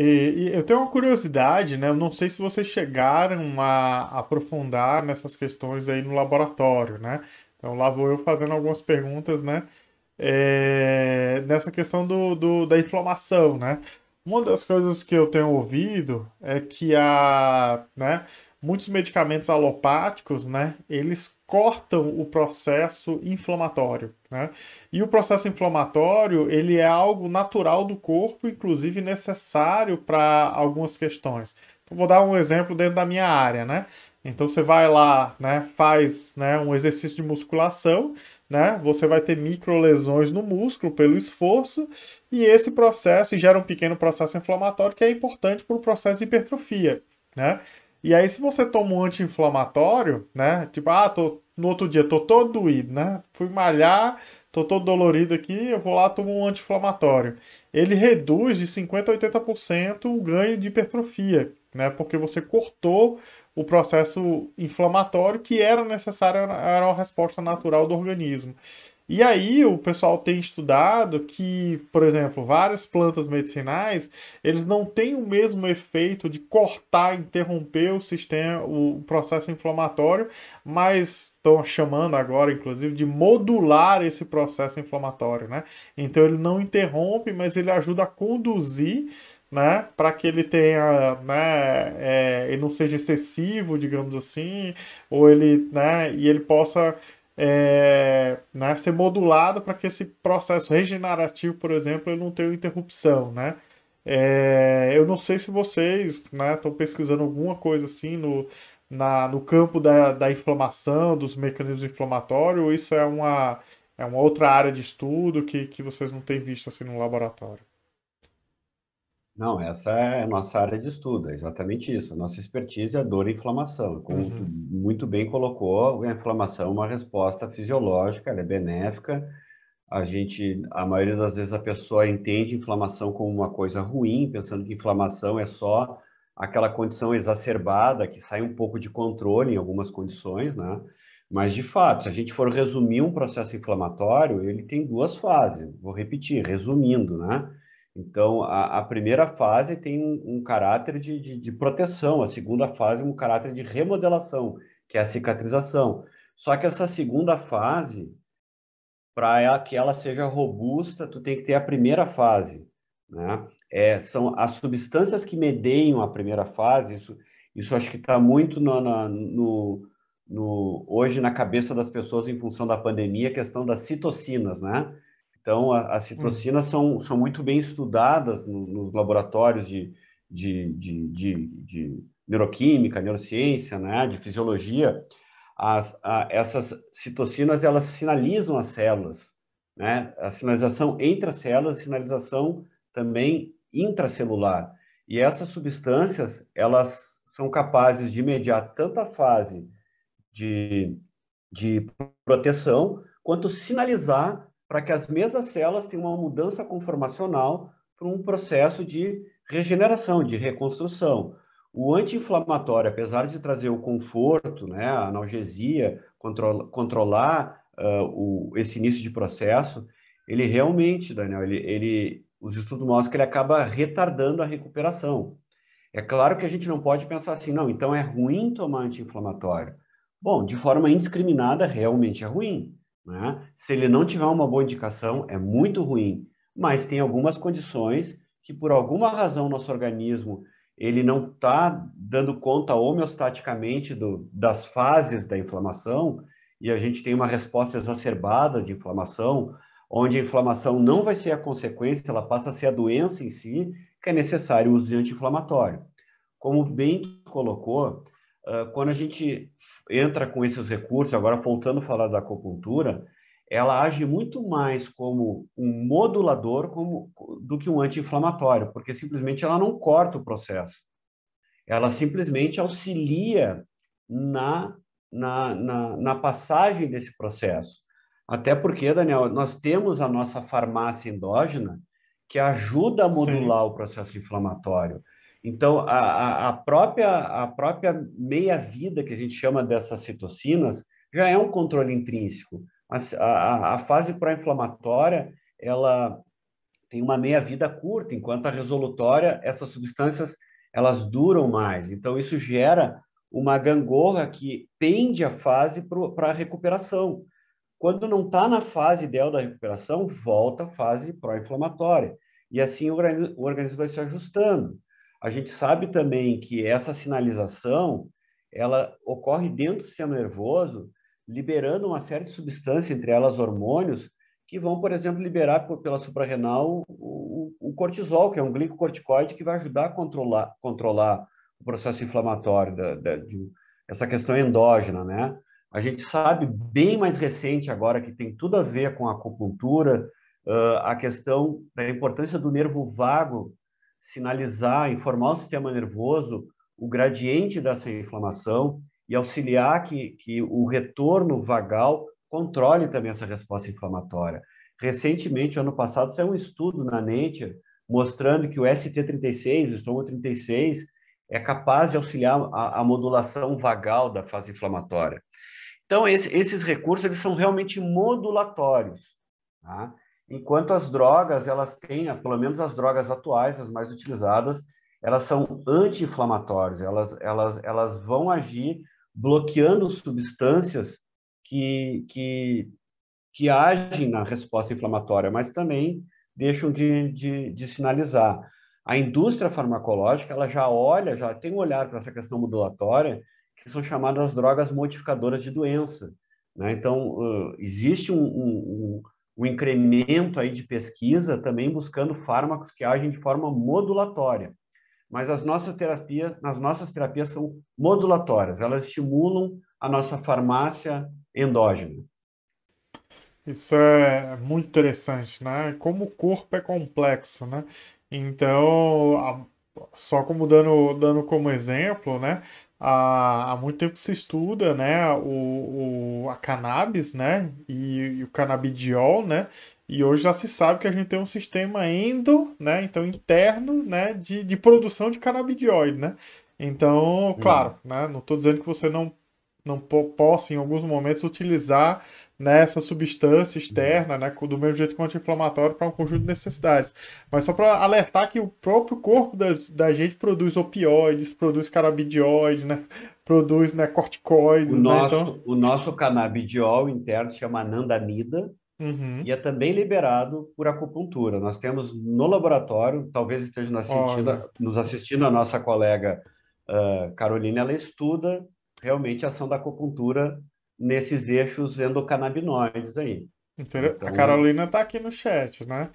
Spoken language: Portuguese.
E, e, eu tenho uma curiosidade, né? Eu não sei se vocês chegaram a aprofundar nessas questões aí no laboratório, né? Então lá vou eu fazendo algumas perguntas, né? É, nessa questão do, do, da inflamação, né? Uma das coisas que eu tenho ouvido é que a, né, muitos medicamentos alopáticos, né, eles cortam o processo inflamatório, né? E o processo inflamatório, ele é algo natural do corpo, inclusive necessário para algumas questões. Então, vou dar um exemplo dentro da minha área, né? Então você vai lá, né, faz, né, um exercício de musculação, né? Você vai ter microlesões no músculo pelo esforço e esse processo gera um pequeno processo inflamatório que é importante para o processo de hipertrofia, né? E aí, se você toma um anti-inflamatório, né? Tipo, ah, tô, no outro dia tô todo doído, né? Fui malhar, tô todo dolorido aqui, eu vou lá tomo um anti-inflamatório. Ele reduz de 50% a 80% o ganho de hipertrofia, né? Porque você cortou o processo inflamatório que era necessário, era uma resposta natural do organismo. E aí o pessoal tem estudado que, por exemplo, várias plantas medicinais, eles não têm o mesmo efeito de cortar, interromper o sistema, o processo inflamatório, mas estão chamando agora, inclusive, de modular esse processo inflamatório, né? Então ele não interrompe, mas ele ajuda a conduzir né, para que ele tenha, né, é, ele não seja excessivo, digamos assim, ou ele, né, e ele possa é, né, ser modulado para que esse processo regenerativo, por exemplo, ele não tenha interrupção, né? É, eu não sei se vocês estão né, pesquisando alguma coisa assim no, na, no campo da, da inflamação, dos mecanismos inflamatórios, ou isso é uma, é uma outra área de estudo que, que vocês não têm visto assim no laboratório? Não, essa é a nossa área de estudo, é exatamente isso. A nossa expertise é dor e inflamação. Como uhum. muito bem colocou, a inflamação é uma resposta fisiológica, ela é benéfica. A gente, a maioria das vezes a pessoa entende inflamação como uma coisa ruim, pensando que inflamação é só aquela condição exacerbada que sai um pouco de controle em algumas condições, né? Mas de fato, se a gente for resumir um processo inflamatório, ele tem duas fases. Vou repetir, resumindo, né? Então, a, a primeira fase tem um, um caráter de, de, de proteção, a segunda fase um caráter de remodelação, que é a cicatrização. Só que essa segunda fase, para que ela seja robusta, tu tem que ter a primeira fase, né? É, são as substâncias que medeiam a primeira fase, isso, isso acho que está muito no, no, no, hoje na cabeça das pessoas em função da pandemia, a questão das citocinas, né? Então, a, as hum. citocinas são, são muito bem estudadas no, nos laboratórios de, de, de, de, de neuroquímica, neurociência, né, de fisiologia. As, a, essas citocinas, elas sinalizam as células, né? A sinalização entre as células, a sinalização também intracelular. E essas substâncias, elas são capazes de mediar tanto a fase de, de proteção, quanto sinalizar para que as mesmas células tenham uma mudança conformacional para um processo de regeneração, de reconstrução. O anti-inflamatório, apesar de trazer o conforto, né, a analgesia, controlar uh, o, esse início de processo, ele realmente, Daniel, ele, ele, os estudos mostram que ele acaba retardando a recuperação. É claro que a gente não pode pensar assim, não, então é ruim tomar anti-inflamatório. Bom, de forma indiscriminada, realmente é ruim. Né? Se ele não tiver uma boa indicação, é muito ruim, mas tem algumas condições que, por alguma razão, nosso organismo ele não está dando conta homeostaticamente do, das fases da inflamação, e a gente tem uma resposta exacerbada de inflamação, onde a inflamação não vai ser a consequência, ela passa a ser a doença em si, que é necessário o uso de anti-inflamatório. Como bem colocou, ah, quando a gente entra com esses recursos, agora voltando a falar da acupuntura, ela age muito mais como um modulador como, do que um anti-inflamatório, porque simplesmente ela não corta o processo. Ela simplesmente auxilia na, na, na, na passagem desse processo. Até porque, Daniel, nós temos a nossa farmácia endógena que ajuda a modular Sim. o processo inflamatório. Então, a, a, própria, a própria meia-vida que a gente chama dessas citocinas já é um controle intrínseco. A, a, a fase pró-inflamatória, ela tem uma meia-vida curta, enquanto a resolutória, essas substâncias, elas duram mais. Então, isso gera uma gangorra que pende a fase para a recuperação. Quando não está na fase ideal da recuperação, volta à fase pró-inflamatória. E assim o organismo vai se ajustando. A gente sabe também que essa sinalização ela ocorre dentro do sistema nervoso, liberando uma série de substâncias, entre elas hormônios, que vão, por exemplo, liberar por, pela suprarrenal o, o, cortisol, que é um glicocorticoide que vai ajudar a controlar, controlar o processo inflamatório, da, da, de, essa questão endógena, né? A gente sabe bem mais recente agora que tem tudo a ver com a acupuntura, uh, a questão da importância do nervo vago sinalizar, informar o sistema nervoso o gradiente dessa inflamação e auxiliar que, que o retorno vagal controle também essa resposta inflamatória. Recentemente, ano passado, saiu um estudo na Nature mostrando que o ST36, o estômago 36, é capaz de auxiliar a, a modulação vagal da fase inflamatória. Então, esse, esses recursos eles são realmente modulatórios. Tá? enquanto as drogas, elas têm, pelo menos as drogas atuais, as mais utilizadas, elas são anti-inflamatórias, elas, elas, elas vão agir bloqueando substâncias que, que, que agem na resposta inflamatória, mas também deixam de, de, de sinalizar. A indústria farmacológica ela já olha, já tem um olhar para essa questão modulatória, que são chamadas drogas modificadoras de doença. Né? Então, uh, existe um, um, o incremento aí de pesquisa, também buscando fármacos que agem de forma modulatória. Mas as nossas terapias, nas nossas terapias são modulatórias, elas estimulam a nossa farmácia endógena. Isso é muito interessante, né? Como o corpo é complexo, né? Então, a, só como dando, dando como exemplo, né? há, há muito tempo se estuda, né, o, o a cannabis, né, e, e, o canabidiol, né, e hoje já se sabe que a gente tem um sistema endo, né, então interno, né, de, de produção de cannabidiol né. Então, hum. claro, hum. né, não estou dizendo que você não, não possa, em alguns momentos, utilizar nessa substância uhum. externa, né, do mesmo jeito que o anti-inflamatório, para um conjunto de necessidades. Mas só para alertar que o próprio corpo da, da gente produz opioides, produz carabidioides, né, produz né, corticoides. O, né, então nosso, então... o nosso canabidiol interno chama anandamida. Uhum. E é também liberado por acupuntura. Nós temos no laboratório, talvez esteja nos assistindo, nos assistindo a nossa colega uh, Carolina, ela estuda realmente a ação da acupuntura nesses eixos endocannabinoides aí. Então, a Carolina está aqui no chat, né?